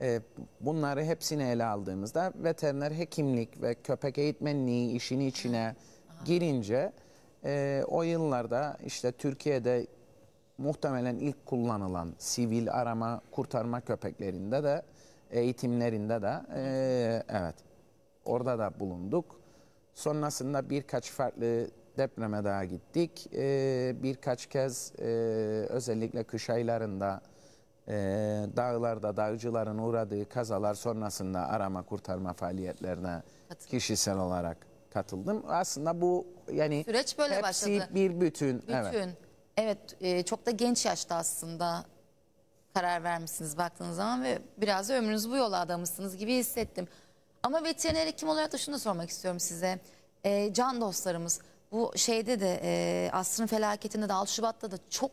Ee, bunları hepsini ele aldığımızda veteriner hekimlik ve köpek eğitmenliği işini içine girince e, o yıllarda işte Türkiye'de muhtemelen ilk kullanılan sivil arama kurtarma köpeklerinde de eğitimlerinde de e, evet orada da bulunduk. Sonrasında birkaç farklı depreme daha gittik. E, birkaç kez özellikle kış aylarında ee, dağlarda dağcıların uğradığı kazalar sonrasında arama kurtarma faaliyetlerine Katıldım. kişisel olarak katıldım. Aslında bu yani süreç böyle hepsi başladı. bir bütün. Bütün. Evet, evet e, çok da genç yaşta aslında karar vermişsiniz baktığınız zaman ve biraz da ömrünüz bu yola adamışsınız gibi hissettim. Ama veteriner hekim olarak da şunu da sormak istiyorum size. E, can dostlarımız bu şeyde de e, asrın felaketinde de 6 Şubat'ta da çok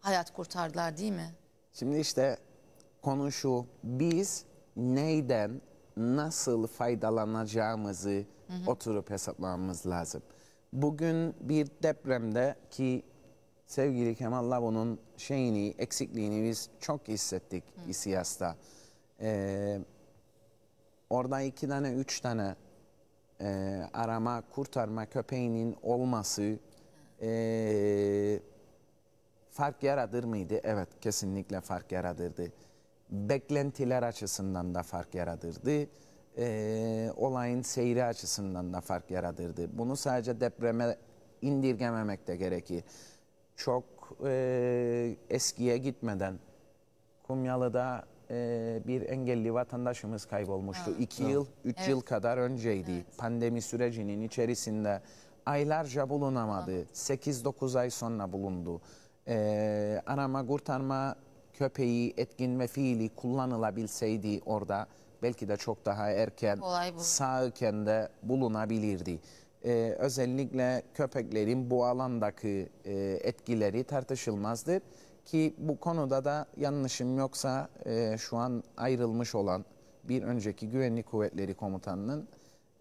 hayat kurtardılar değil mi? Şimdi işte konu şu. Biz neyden nasıl faydalanacağımızı hı hı. oturup hesaplamamız lazım. Bugün bir depremde ki sevgili Kemal Labo'nun şeyini, eksikliğini biz çok hissettik hı. İSİAS'ta. Ee, orada iki tane, üç tane e, arama, kurtarma köpeğinin olması... E, fark yaradır mıydı? Evet kesinlikle fark yaradırdı. Beklentiler açısından da fark yaradırdı. Ee, olayın seyri açısından da fark yaradırdı. Bunu sadece depreme indirgememek de gerekir. Çok e, eskiye gitmeden Kumyalı'da e, bir engelli vatandaşımız kaybolmuştu. Evet. İki evet. yıl, üç evet. yıl kadar önceydi. Evet. Pandemi sürecinin içerisinde aylarca bulunamadı. Sekiz, dokuz ay sonra bulundu e, ee, arama kurtarma köpeği etkin ve fiili kullanılabilseydi orada belki de çok daha erken sağken de bulunabilirdi. Ee, özellikle köpeklerin bu alandaki e, etkileri tartışılmazdır ki bu konuda da yanlışım yoksa e, şu an ayrılmış olan bir önceki Güvenlik Kuvvetleri Komutanı'nın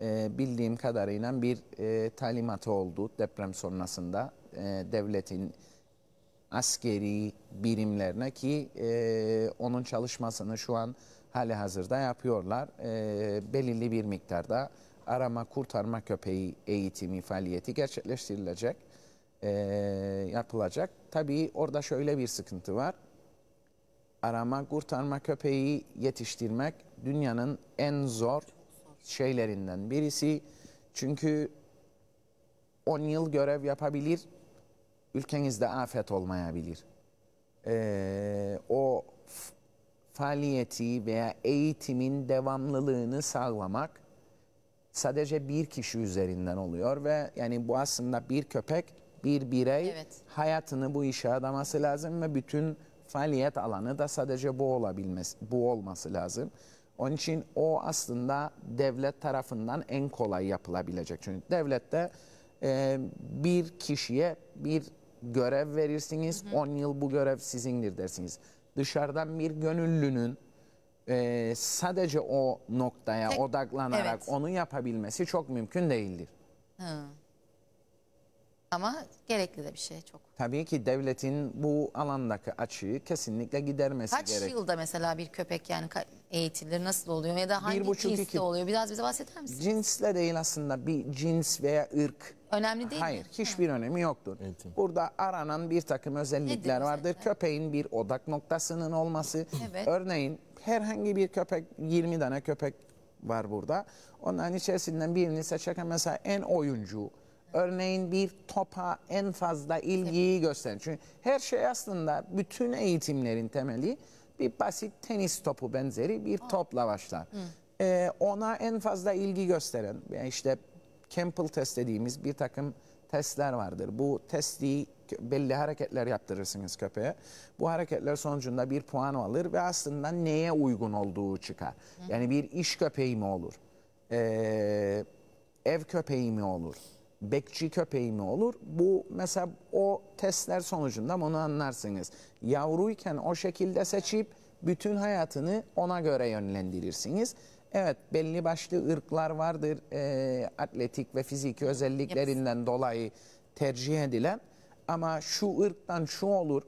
e, bildiğim kadarıyla bir e, talimatı oldu deprem sonrasında e, devletin askeri birimlerine ki e, onun çalışmasını şu an hali hazırda yapıyorlar. E, belirli bir miktarda arama kurtarma köpeği eğitimi faaliyeti gerçekleştirilecek, e, yapılacak. Tabii orada şöyle bir sıkıntı var. Arama kurtarma köpeği yetiştirmek dünyanın en zor şeylerinden birisi. Çünkü 10 yıl görev yapabilir ülkenizde afet olmayabilir. Ee, o faaliyeti veya eğitimin devamlılığını sağlamak sadece bir kişi üzerinden oluyor ve yani bu aslında bir köpek, bir birey evet. hayatını bu işe adaması lazım ve bütün faaliyet alanı da sadece bu olabilmesi, bu olması lazım. Onun için o aslında devlet tarafından en kolay yapılabilecek. Çünkü devlette e, bir kişiye bir görev verirsiniz. Hı 10 yıl bu görev sizindir dersiniz. Dışarıdan bir gönüllünün e, sadece o noktaya Tek, odaklanarak evet. onu yapabilmesi çok mümkün değildir. Hı. Ama gerekli de bir şey çok. Tabii ki devletin bu alandaki açığı kesinlikle gidermesi Kaç gerek. Kaç yılda mesela bir köpek yani eğitilir nasıl oluyor ya da hangi cinsle iki... oluyor biraz bize bahseder misin? Cinsle değil aslında bir cins veya ırk Önemli değil Hayır, mi? hiçbir ha. önemi yoktur. Eğitim. Burada aranan bir takım özellikler Nedir vardır. Özellikler? Köpeğin bir odak noktasının olması. Evet. Örneğin herhangi bir köpek, 20 tane köpek var burada. Onların içerisinden birini seçerken mesela en oyuncu, örneğin bir topa en fazla ilgiyi gösterir. Çünkü her şey aslında bütün eğitimlerin temeli bir basit tenis topu benzeri bir topla başlar. Ee, ona en fazla ilgi gösteren, işte Campbell test dediğimiz bir takım testler vardır. Bu testi belli hareketler yaptırırsınız köpeğe. Bu hareketler sonucunda bir puan alır ve aslında neye uygun olduğu çıkar. Yani bir iş köpeği mi olur? Ee, ev köpeği mi olur? bekçi köpeği mi olur? Bu mesela o testler sonucunda bunu anlarsınız. Yavruyken o şekilde seçip bütün hayatını ona göre yönlendirirsiniz. Evet belli başlı ırklar vardır e, atletik ve fiziki özelliklerinden yes. dolayı tercih edilen. Ama şu ırktan şu olur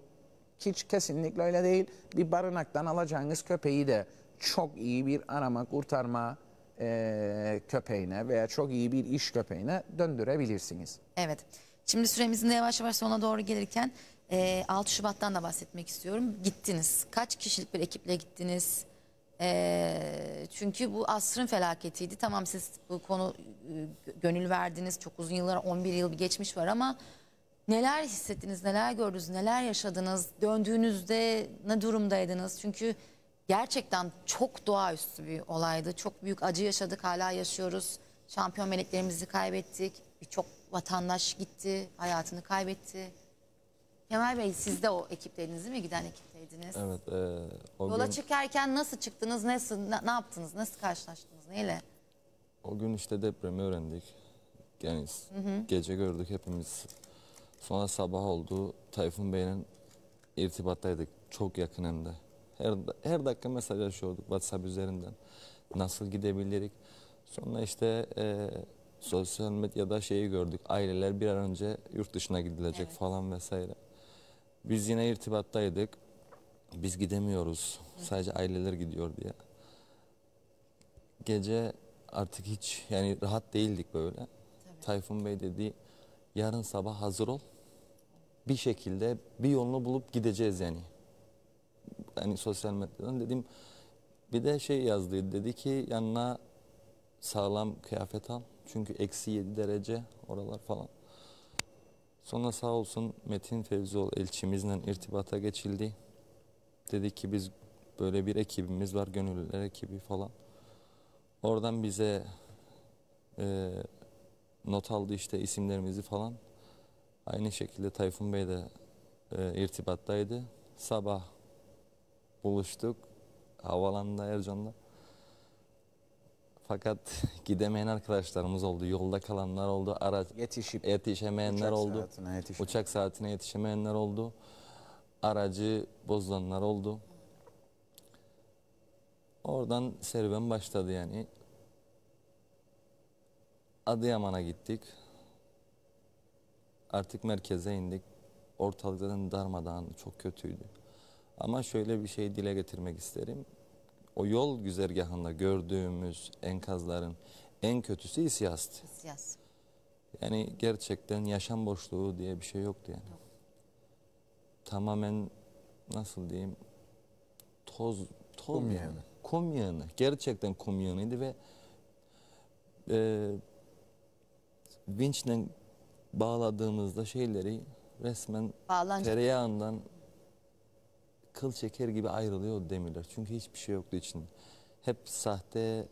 hiç kesinlikle öyle değil. Bir barınaktan alacağınız köpeği de çok iyi bir arama kurtarma e, köpeğine veya çok iyi bir iş köpeğine döndürebilirsiniz. Evet. Şimdi süremizin yavaş yavaş sona doğru gelirken e, 6 Şubat'tan da bahsetmek istiyorum. Gittiniz. Kaç kişilik bir ekiple gittiniz? E, çünkü bu asrın felaketiydi. Tamam siz bu konu e, gönül verdiniz. Çok uzun yıllar 11 yıl bir geçmiş var ama neler hissettiniz, neler gördünüz, neler yaşadınız? Döndüğünüzde ne durumdaydınız? Çünkü gerçekten çok doğaüstü bir olaydı. Çok büyük acı yaşadık, hala yaşıyoruz. Şampiyon meleklerimizi kaybettik. Birçok vatandaş gitti, hayatını kaybetti. Kemal Bey siz de o ekipleriniz değil mi? Giden ekip miydiniz? Evet. E, o Yola gün, çıkarken nasıl çıktınız, nasıl, ne, ne yaptınız, nasıl karşılaştınız, neyle? O gün işte depremi öğrendik. Yani hı hı. gece gördük hepimiz. Sonra sabah oldu. Tayfun Bey'in irtibattaydık. Çok yakın hem de. Her, her dakika mesajlaşıyorduk WhatsApp üzerinden. Nasıl gidebilirik? Sonra işte e, sosyal medyada şeyi gördük. Aileler bir an önce yurt dışına gidilecek evet. falan vesaire. Biz yine irtibattaydık biz gidemiyoruz. Sadece aileler gidiyor diye. Gece artık hiç yani rahat değildik böyle. Tabii. Tayfun Bey dedi yarın sabah hazır ol. Bir şekilde bir yolunu bulup gideceğiz yani. Yani sosyal medyadan dedim. Bir de şey yazdı dedi ki yanına sağlam kıyafet al. Çünkü eksi 7 derece oralar falan. Sonra sağ olsun Metin Fevzioğlu elçimizle irtibata geçildi. Dedi ki biz böyle bir ekibimiz var gönüllüler ekibi falan. Oradan bize e, not aldı işte isimlerimizi falan. Aynı şekilde Tayfun Bey de e, irtibattaydı. Sabah buluştuk havalanında Ercan'da. Fakat gidemeyen arkadaşlarımız oldu, yolda kalanlar oldu, araç yetişip yetişemeyenler uçak oldu. Saatine yetişemeyen. Uçak saatine yetişemeyenler oldu aracı bozulanlar oldu. Oradan serüven başladı yani. Adıyaman'a gittik. Artık merkeze indik. Ortalık zaten darmadağın çok kötüydü. Ama şöyle bir şey dile getirmek isterim. O yol güzergahında gördüğümüz enkazların en kötüsü isyastı. İsyas. Yani gerçekten yaşam boşluğu diye bir şey yoktu yani. Yok tamamen nasıl diyeyim toz toz kum yağını. Kum yağını. Gerçekten kum yağınıydı ve e, vinçle bağladığımızda şeyleri resmen Bağlanacak. tereyağından kıl çeker gibi ayrılıyor demirler. Çünkü hiçbir şey yoktu için. Hep sahte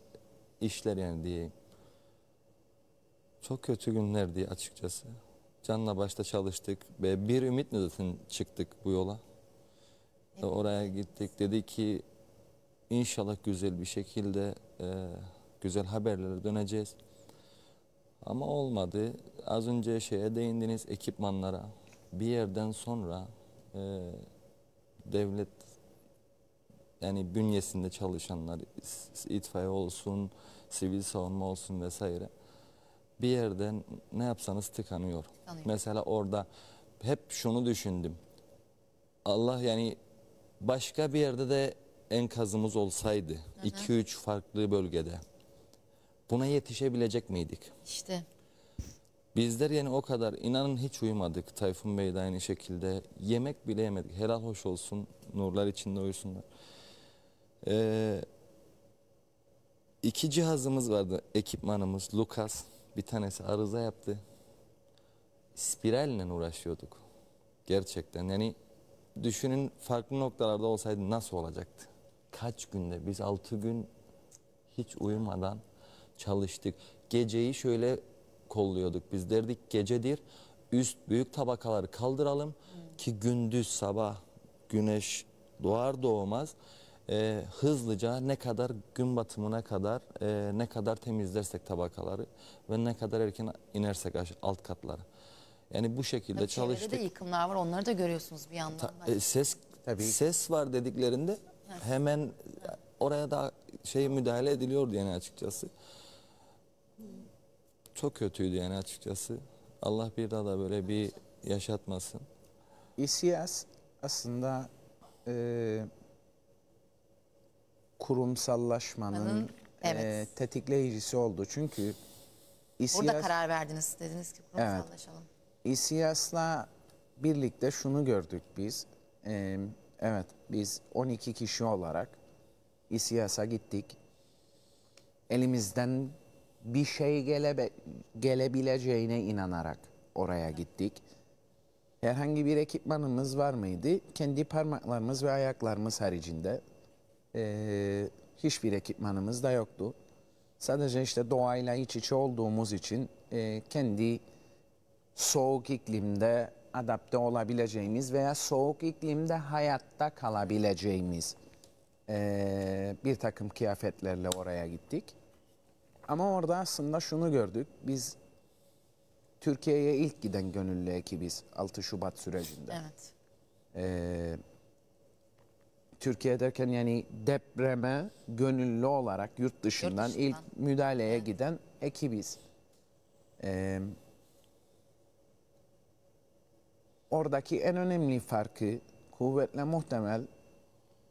işler yani diye. Çok kötü günlerdi açıkçası. Can'la başta çalıştık. Ve bir ümit zaten çıktık bu yola. Evet. Oraya gittik. Dedi ki inşallah güzel bir şekilde e, güzel haberlere döneceğiz. Ama olmadı. Az önce şeye değindiniz ekipmanlara. Bir yerden sonra e, devlet yani bünyesinde çalışanlar itfaiye olsun, sivil savunma olsun vesaire bir yerde ne yapsanız tıkanıyor. Anlıyorum. Mesela orada hep şunu düşündüm. Allah yani başka bir yerde de enkazımız olsaydı 2-3 farklı bölgede buna yetişebilecek miydik? İşte. Bizler yani o kadar inanın hiç uyumadık. Tayfun Bey de aynı şekilde yemek bile yemedik. Helal hoş olsun nurlar içinde uyusunlar. Ee, iki cihazımız vardı ekipmanımız Lucas. Bir tanesi arıza yaptı. Spiralle uğraşıyorduk. Gerçekten yani düşünün farklı noktalarda olsaydı nasıl olacaktı? Kaç günde biz altı gün hiç uyumadan çalıştık. Geceyi şöyle kolluyorduk. Biz derdik gecedir üst büyük tabakaları kaldıralım hmm. ki gündüz sabah güneş doğar doğmaz e, hızlıca ne kadar gün batımına kadar e, ne kadar temizlersek tabakaları ve ne kadar erken inersek alt katlara. Yani bu şekilde Tabii çalıştık. de yıkımlar var onları da görüyorsunuz bir yandan. Ta, e, ses Tabii. ses var dediklerinde hemen oraya da şey müdahale ediliyordu yani açıkçası. Çok kötüydü yani açıkçası. Allah bir daha da böyle bir yaşatmasın. ECS aslında e, kurumsallaşmanın e, evet. e, tetikleyicisi oldu. Çünkü İSİAS, Burada karar verdiniz dediniz ki kurumsallaşalım. Evet, İSİAS'la birlikte şunu gördük biz. E, evet biz 12 kişi olarak İSİAS'a gittik. Elimizden bir şey gele, gelebileceğine inanarak oraya gittik. Herhangi bir ekipmanımız var mıydı? Kendi parmaklarımız ve ayaklarımız haricinde e, hiçbir ekipmanımız da yoktu. Sadece işte doğayla iç içe olduğumuz için e, kendi soğuk iklimde adapte olabileceğimiz veya soğuk iklimde hayatta kalabileceğimiz e, bir takım kıyafetlerle oraya gittik. Ama orada aslında şunu gördük. Biz Türkiye'ye ilk giden gönüllü ekibiz 6 Şubat sürecinde. Evet. Ee, Türkiye derken yani depreme gönüllü olarak yurt dışından, yurt dışından. ilk müdahaleye evet. giden ekibiz. Ee, oradaki en önemli farkı kuvvetle muhtemel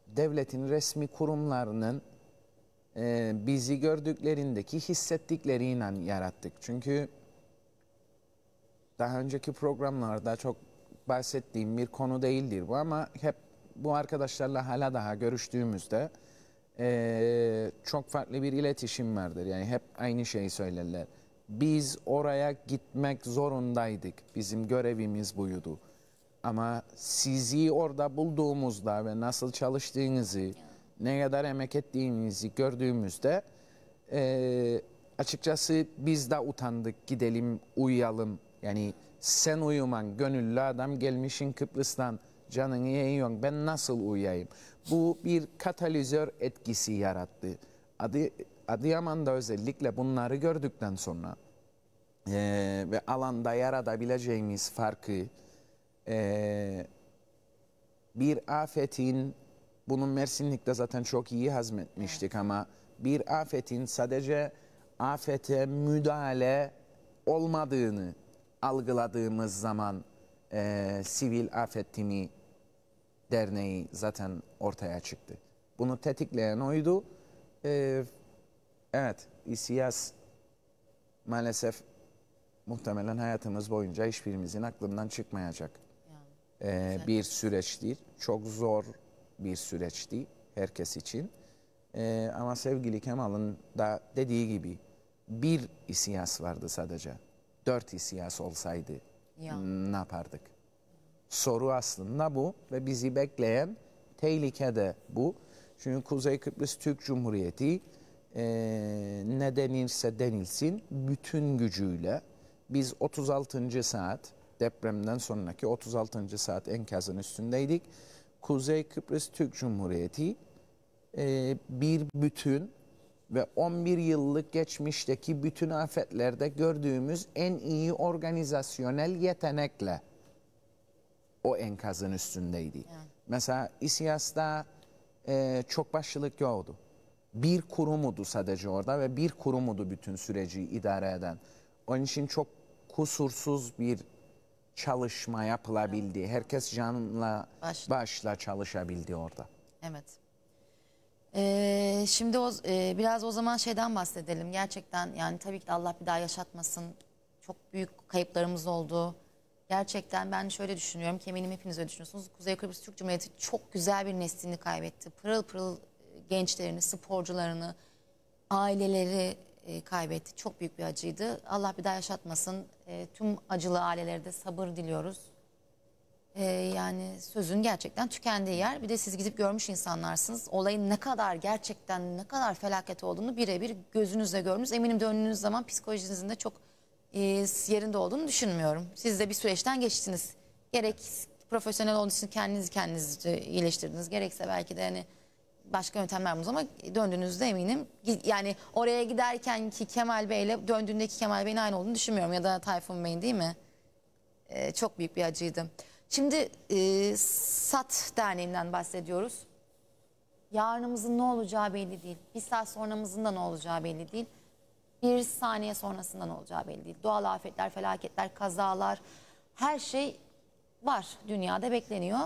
devletin resmi kurumlarının e, bizi gördüklerindeki hissettikleriyle yarattık. Çünkü daha önceki programlarda çok bahsettiğim bir konu değildir bu ama hep bu arkadaşlarla hala daha görüştüğümüzde e, çok farklı bir iletişim vardır. Yani hep aynı şeyi söylerler. Biz oraya gitmek zorundaydık. Bizim görevimiz buydu. Ama sizi orada bulduğumuzda ve nasıl çalıştığınızı, ne kadar emek ettiğinizi gördüğümüzde e, açıkçası biz de utandık gidelim uyuyalım. Yani sen uyuman gönüllü adam gelmişin Kıbrıs'tan canını yiyorsun ben nasıl uyuyayım? Bu bir katalizör etkisi yarattı. Adı, Adıyaman'da özellikle bunları gördükten sonra e, ve alanda yaratabileceğimiz farkı e, bir afetin bunun Mersinlik'te zaten çok iyi hazmetmiştik ama bir afetin sadece afete müdahale olmadığını algıladığımız zaman e, Sivil Afet Timi Derneği zaten ortaya çıktı. Bunu tetikleyen oydu. E, evet, İSİAS maalesef muhtemelen hayatımız boyunca hiçbirimizin aklından çıkmayacak yani, e, bir süreç Çok zor bir süreçti herkes için. E, ama sevgili Kemal'ın da dediği gibi bir İSİAS vardı sadece. Dört İSİAS olsaydı ya. ne yapardık? Soru aslında bu ve bizi bekleyen tehlike de bu. Çünkü Kuzey Kıbrıs Türk Cumhuriyeti e, ne denilse denilsin bütün gücüyle biz 36. saat depremden sonraki 36. saat enkazın üstündeydik. Kuzey Kıbrıs Türk Cumhuriyeti e, bir bütün ve 11 yıllık geçmişteki bütün afetlerde gördüğümüz en iyi organizasyonel yetenekle o enkazın üstündeydi. Yani. Mesela İSİAS'ta e, çok başlılık yoktu. Bir kurumudu sadece orada ve bir kurumudu bütün süreci idare eden. Onun için çok kusursuz bir çalışma yapılabildi. Herkes canla başla, başla çalışabildi orada. Evet. Ee, şimdi o, e, biraz o zaman şeyden bahsedelim. Gerçekten yani tabii ki Allah bir daha yaşatmasın. Çok büyük kayıplarımız oldu. Gerçekten ben şöyle düşünüyorum ki eminim hepiniz öyle düşünüyorsunuz. Kuzey Kıbrıs Türk Cumhuriyeti çok güzel bir neslini kaybetti. Pırıl pırıl e, gençlerini, sporcularını, aileleri e, kaybetti. Çok büyük bir acıydı. Allah bir daha yaşatmasın. E, tüm acılı ailelere de sabır diliyoruz e, yani sözün gerçekten tükendiği yer. Bir de siz gidip görmüş insanlarsınız. Olayın ne kadar gerçekten ne kadar felaket olduğunu birebir gözünüzle gördünüz. Eminim döndüğünüz zaman psikolojinizin de çok e, yerinde olduğunu düşünmüyorum. Siz de bir süreçten geçtiniz. Gerek profesyonel olduğunuz için kendinizi kendiniz iyileştirdiniz. Gerekse belki de hani başka yöntemler ama döndüğünüzde eminim yani oraya giderken ki Kemal Bey'le döndüğündeki Kemal Bey'in aynı olduğunu düşünmüyorum ya da Tayfun Bey'in değil mi? Ee, çok büyük bir acıydı. Şimdi e, SAT Derneği'nden bahsediyoruz. Yarınımızın ne olacağı belli değil. Bir saat sonramızın da ne olacağı belli değil. Bir saniye sonrasında ne olacağı belli değil. Doğal afetler, felaketler, kazalar her şey var dünyada bekleniyor.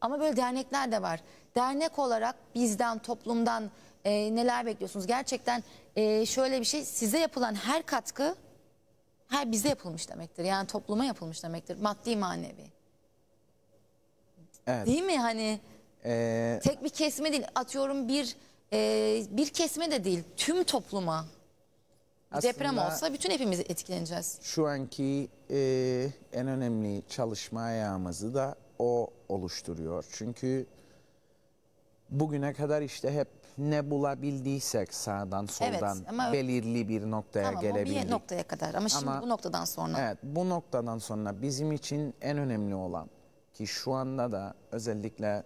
Ama böyle dernekler de var. Dernek olarak bizden, toplumdan e, neler bekliyorsunuz? Gerçekten e, şöyle bir şey size yapılan her katkı her bize yapılmış demektir. Yani topluma yapılmış demektir. Maddi manevi. Evet. Değil mi hani? Ee, tek bir kesme değil. Atıyorum bir e, bir kesme de değil. Tüm topluma. Deprem olsa bütün hepimiz etkileneceğiz. Şu anki e, en önemli çalışma ayağımızı da o oluşturuyor. Çünkü bugüne kadar işte hep ne bulabildiysek sağdan soldan evet, ama, belirli bir noktaya tamam, gelebildik. bir noktaya kadar ama şimdi bu noktadan sonra. Evet bu noktadan sonra bizim için en önemli olan ki şu anda da özellikle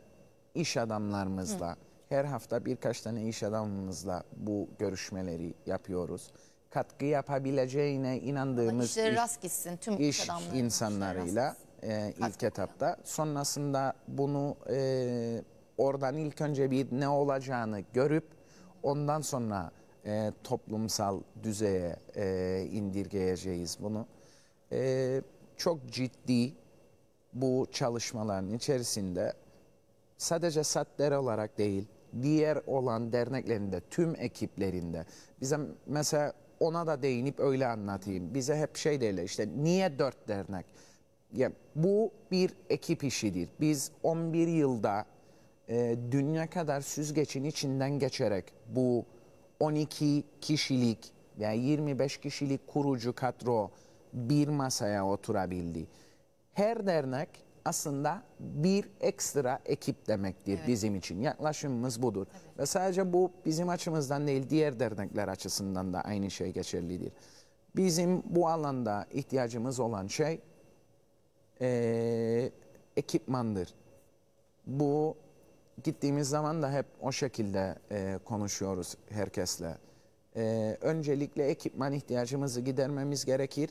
iş adamlarımızla Hı. her hafta birkaç tane iş adamımızla bu görüşmeleri yapıyoruz. Katkı yapabileceğine inandığımız iş, rast gitsin, tüm iş, iş insanlarıyla e, ilk etapta. Sonrasında bunu e, oradan ilk önce bir ne olacağını görüp ondan sonra e, toplumsal düzeye e, indirgeyeceğiz bunu. E, çok ciddi bu çalışmaların içerisinde sadece satler olarak değil, diğer olan derneklerinde, tüm ekiplerinde bize mesela ona da değinip öyle anlatayım. Bize hep şey derler işte niye dört dernek? Ya, bu bir ekip işidir. Biz 11 yılda e, dünya kadar süzgecin içinden geçerek bu 12 kişilik veya 25 kişilik kurucu kadro bir masaya oturabildi. Her dernek aslında bir ekstra ekip demektir evet. bizim için. Yaklaşımımız budur. Evet. Ve sadece bu bizim açımızdan değil diğer dernekler açısından da aynı şey geçerlidir. Bizim bu alanda ihtiyacımız olan şey e, ekipmandır. Bu gittiğimiz zaman da hep o şekilde e, konuşuyoruz herkesle. E, öncelikle ekipman ihtiyacımızı gidermemiz gerekir.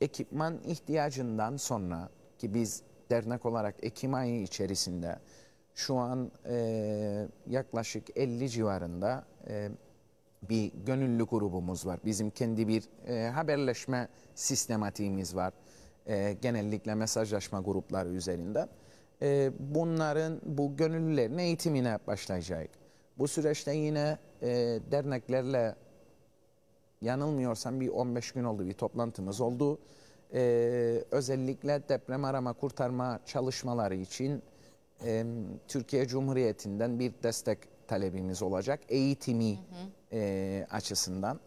Ekipman ihtiyacından sonra ki biz dernek olarak Ekim ayı içerisinde şu an e, yaklaşık 50 civarında e, bir gönüllü grubumuz var. Bizim kendi bir e, haberleşme sistematiğimiz var. E, genellikle mesajlaşma grupları üzerinden. E, bunların bu gönüllülerin eğitimine başlayacak. Bu süreçte yine e, derneklerle yanılmıyorsam bir 15 gün oldu bir toplantımız oldu e, özellikle deprem arama kurtarma çalışmaları için e, Türkiye Cumhuriyeti'nden bir destek talebimiz olacak eğitimi hı hı. E, açısından.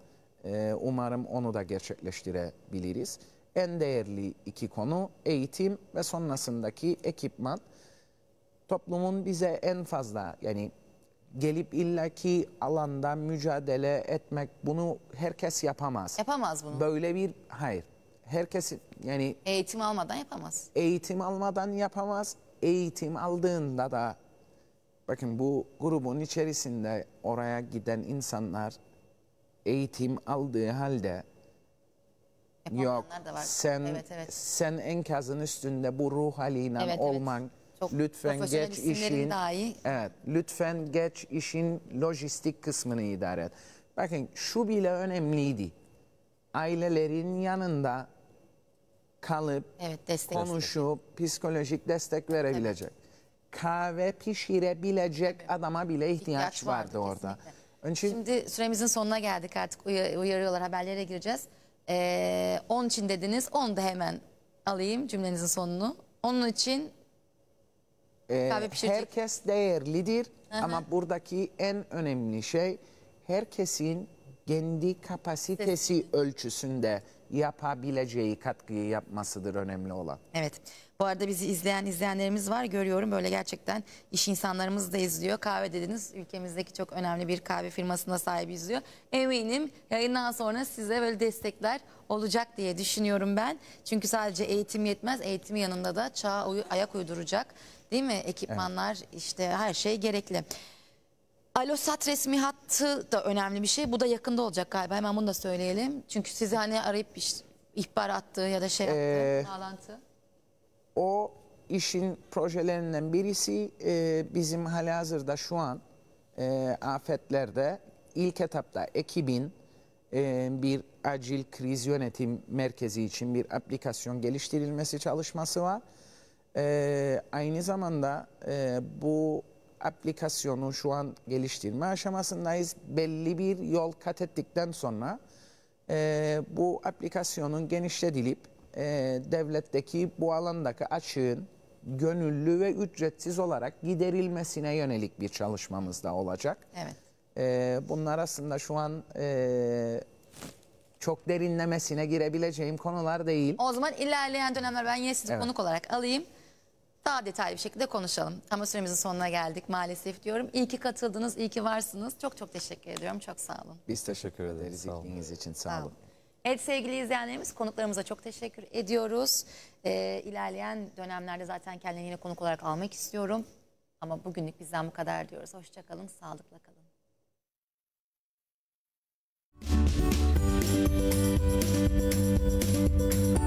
E, umarım onu da gerçekleştirebiliriz. En değerli iki konu eğitim ve sonrasındaki ekipman. Toplumun bize en fazla yani gelip illaki alanda mücadele etmek bunu herkes yapamaz. Yapamaz bunu. Böyle bir hayır herkes yani eğitim almadan yapamaz. Eğitim almadan yapamaz. Eğitim aldığında da bakın bu grubun içerisinde oraya giden insanlar eğitim aldığı halde yok da var. sen evet, evet. sen enkazın üstünde bu ruh haline evet, olman evet. Çok lütfen geç işin dahi. evet lütfen geç işin lojistik kısmını idare et. Bakın şu bile önemliydi. Ailelerin yanında kalıp evet, destek, konuşup psikolojik destek verebilecek. Evet. Kahve pişirebilecek evet. adama bile ihtiyaç, ihtiyaç vardı, vardı orada. için... Şimdi süremizin sonuna geldik artık uyarıyorlar haberlere gireceğiz. 10 ee, için dediniz 10 da hemen alayım cümlenizin sonunu. Onun için ee, kahve pişirecek. Herkes değerlidir Aha. ama buradaki en önemli şey herkesin kendi kapasitesi Kesinlikle. ölçüsünde yapabileceği katkıyı yapmasıdır önemli olan. Evet. Bu arada bizi izleyen izleyenlerimiz var. Görüyorum böyle gerçekten iş insanlarımız da izliyor. Kahve dediniz ülkemizdeki çok önemli bir kahve firmasına sahibi izliyor. Eminim yayından sonra size böyle destekler olacak diye düşünüyorum ben. Çünkü sadece eğitim yetmez. Eğitim yanında da çağa uy ayak uyduracak değil mi? Ekipmanlar evet. işte her şey gerekli. Alosat resmi hattı da önemli bir şey. Bu da yakında olacak galiba. Hemen bunu da söyleyelim. Çünkü sizi hani arayıp işte, ihbar attığı ya da şey yaptığı ee, bağlantı. O işin projelerinden birisi e, bizim halihazırda şu an e, afetlerde ilk etapta ekibin e, bir acil kriz yönetim merkezi için bir aplikasyon geliştirilmesi çalışması var. E, aynı zamanda e, bu aplikasyonu şu an geliştirme aşamasındayız. Belli bir yol kat ettikten sonra e, bu aplikasyonun genişletilip e, devletteki bu alandaki açığın gönüllü ve ücretsiz olarak giderilmesine yönelik bir çalışmamız da olacak. Evet. E, bunlar aslında şu an e, çok derinlemesine girebileceğim konular değil. O zaman ilerleyen dönemler ben yine sizi evet. konuk olarak alayım daha detaylı bir şekilde konuşalım. Ama süremizin sonuna geldik maalesef diyorum. İyi ki katıldınız, iyi ki varsınız. Çok çok teşekkür ediyorum. Çok sağ olun. Biz teşekkür ederiz sağ ilginiz için. Sağ, sağ olun. Evet sevgili izleyenlerimiz konuklarımıza çok teşekkür ediyoruz. Ee, ilerleyen dönemlerde zaten kendini yine konuk olarak almak istiyorum. Ama bugünlük bizden bu kadar diyoruz. Hoşçakalın, sağlıkla kalın. Müzik